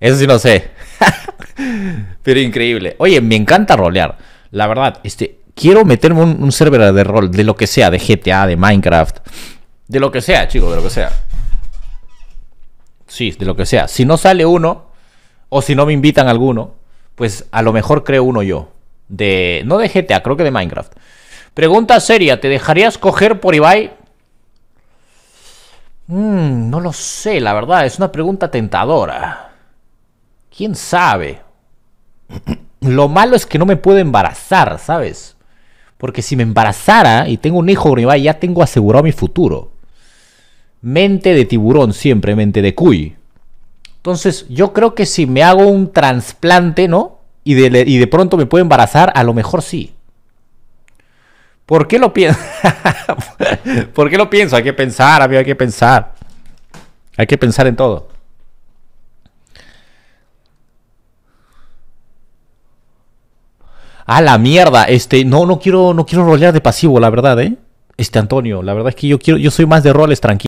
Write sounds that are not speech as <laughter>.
Eso sí no sé. <laughs> Pero increíble. Oye, me encanta rolear. La verdad, este, quiero meterme un, server de rol, de lo que sea, de GTA, de Minecraft. De lo que sea, chico de lo que sea. Sí, de lo que sea. Si no sale uno, o si no me invitan alguno, pues a lo mejor creo uno yo. De. No de GTA, creo que de Minecraft. Pregunta seria, ¿te dejarías coger por Ibai? Mm, no lo sé, la verdad, es una pregunta tentadora. ¿Quién sabe? Lo malo es que no me puedo embarazar, ¿sabes? Porque si me embarazara y tengo un hijo, ya tengo asegurado mi futuro. Mente de tiburón siempre, mente de cuy. Entonces, yo creo que si me hago un trasplante, ¿no? Y de, y de pronto me puedo embarazar, a lo mejor sí. ¿Por qué lo pienso? <laughs> ¿Por qué lo pienso? Hay que pensar, amigo, hay que pensar. Hay que pensar en todo. A la mierda, este, no, no quiero, no quiero rolear de pasivo, la verdad, ¿eh? Este Antonio, la verdad es que yo quiero, yo soy más de roles Tranquilo